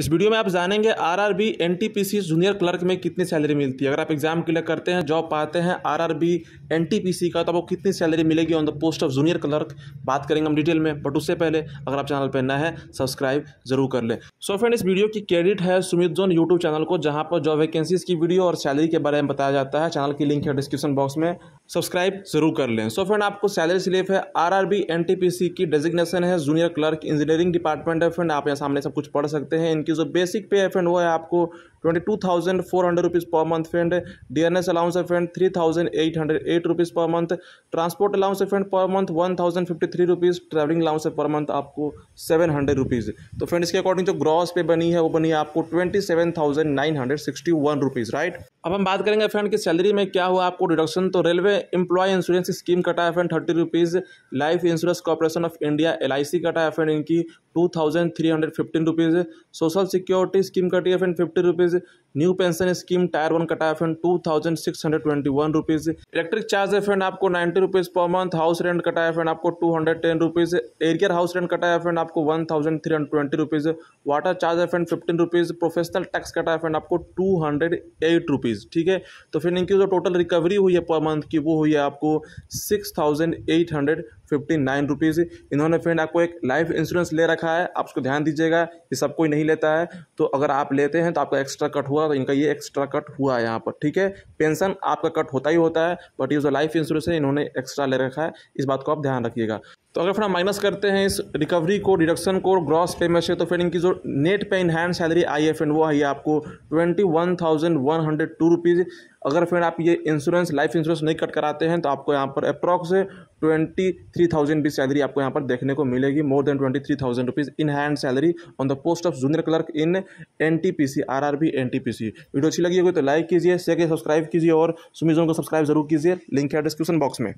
इस वीडियो में आप जानेंगे आरआरबी एनटीपीसी जूनियर क्लर्क में कितनी सैलरी मिलती है अगर आप एग्जाम क्लियर करते हैं जॉब पाते हैं आरआरबी एनटीपीसी का तो आपको कितनी सैलरी मिलेगी on the post of junior clerk बात करेंगे हम डिटेल में बट उससे पहले अगर आप चैनल पर नए हैं सब्सक्राइब जरूर कर लें सो फ्रेंड इस वीडियो की क्रेडिट है सुमित जोन यूट्यूब चैनल को जहाँ पर जॉब वैकेंसीज की वीडियो और सैलरी के बारे में बताया जाता है चैनल की लिंक है डिस्क्रिप्शन बॉक्स में सब्सक्राइब जरूर कर लें सो फ्रेंड आपको सैलरी स्लिप है आरआरबी एनटीपीसी की डेजिग्नेशन है जूनियर क्लर्क इंजीनियरिंग डिपार्टमेंट है फ्रेंड आप यहाँ सामने सब कुछ पढ़ सकते हैं इनकी जो बेसिक पे है फ्रेंड वो है आपको twenty two thousand four hundred rupees per month friend D N S allowance friend three thousand eight hundred eight rupees per month transport allowance friend per month one thousand fifty three rupees travelling allowance per month आपको seven hundred rupees तो friend इसके according जो gross pay बनी है वो बनी है आपको twenty seven thousand nine hundred sixty one rupees right अब हम बात करेंगे फ्रेंड की सैलरी में क्या हुआ आपको डिडक्शन तो रेलवे एम्प्लॉय इंश्योरेंस स्कीम कटा है friend thirty rupees life insurance corporation of India L I C कटा है फ्रेंड इनकी two thousand three hundred fifteen rupees social security scheme कटी है friend fifty rupees rupees new pension scheme tier one कटा है friend two thousand six hundred twenty one rupees electric charge है friend आपको ninety rupees per month house rent कटा है friend आपको two hundred ten rupees arrear house rent कटा है friend आपको one thousand three hundred twenty rupees water charge है friend fifteen rupees professional tax कटा है फ्रेंड आपको टू हंड्रेड एट रुपीज ठीक है तो फिर इनकी जो टोटल रिकवरी हुई है पर मंथ की वो हुई है आपको six thousand eight hundred fifty nine rupees इन्होंने फ्रेंड आपको एक लाइफ इंश्योरेंस ले रखा है आप उसको ध्यान दीजिएगा ये सब कोई नहीं लेता है तो अगर आप लेते हैं तो आपका एक्स्ट्रा एक्स्ट्रा कट हुआ तो इनका ये एक्स्ट्रा कट हुआ है यहाँ पर ठीक है पेंशन आपका कट होता ही होता है बट ये जो लाइफ इंश्योरेंस है इन्होंने एक्स्ट्रा ले रखा है इस बात को आप ध्यान रखिएगा तो अगर फिर माइनस करते हैं इस रिकवरी को डिडक्शन को ग्रॉस पे में से तो फिर इनकी जो नेट पे इन हैंड सैलरी आई है फ्रेंड वो आई है आपको twenty one thousand one hundred two rupees अगर फिर आप ये इंश्योरेंस लाइफ इंश्योरेंस नहीं कट कराते हैं तो आपको यहाँ पर अप्रॉक्स ट्वेंटी थ्री थाउजेंड भी सैलरी आपको यहाँ पर देखने को मिलेगी more than twenty three thousand rupees in hand salary on the post of junior clerk in N T P C R R B N T P C video अच्छी लगी होगी तो लाइक कीजिए शेयर सब्सक्राइब कीजिए और सुमिजोन को subscribe जरूर कीजिए लिंक है डिस्क्रिप्शन बॉक्स में